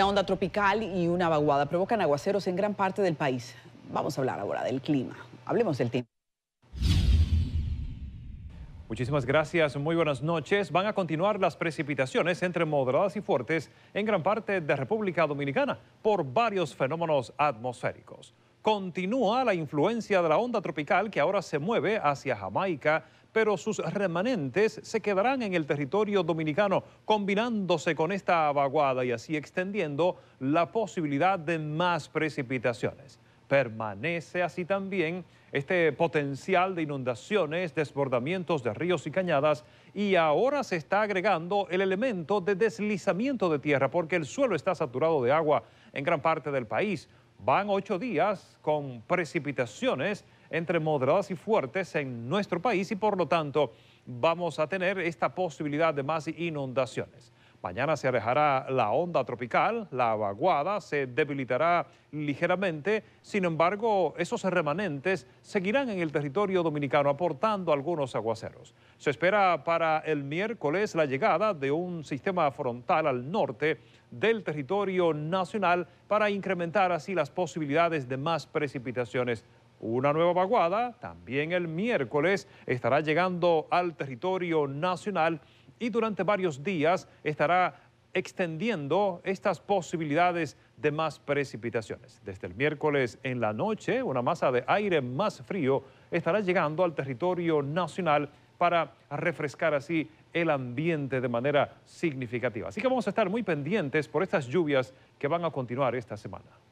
La onda tropical y una vaguada provocan aguaceros en gran parte del país. Vamos a hablar ahora del clima. Hablemos del tiempo. Muchísimas gracias, muy buenas noches. Van a continuar las precipitaciones entre moderadas y fuertes en gran parte de República Dominicana por varios fenómenos atmosféricos. Continúa la influencia de la onda tropical que ahora se mueve hacia Jamaica, pero sus remanentes se quedarán en el territorio dominicano, combinándose con esta vaguada y así extendiendo la posibilidad de más precipitaciones. Permanece así también este potencial de inundaciones, desbordamientos de ríos y cañadas y ahora se está agregando el elemento de deslizamiento de tierra porque el suelo está saturado de agua en gran parte del país. Van ocho días con precipitaciones entre moderadas y fuertes en nuestro país y por lo tanto vamos a tener esta posibilidad de más inundaciones. Mañana se alejará la onda tropical, la vaguada se debilitará ligeramente, sin embargo, esos remanentes seguirán en el territorio dominicano aportando algunos aguaceros. Se espera para el miércoles la llegada de un sistema frontal al norte del territorio nacional para incrementar así las posibilidades de más precipitaciones una nueva vaguada también el miércoles estará llegando al territorio nacional y durante varios días estará extendiendo estas posibilidades de más precipitaciones. Desde el miércoles en la noche, una masa de aire más frío estará llegando al territorio nacional para refrescar así el ambiente de manera significativa. Así que vamos a estar muy pendientes por estas lluvias que van a continuar esta semana.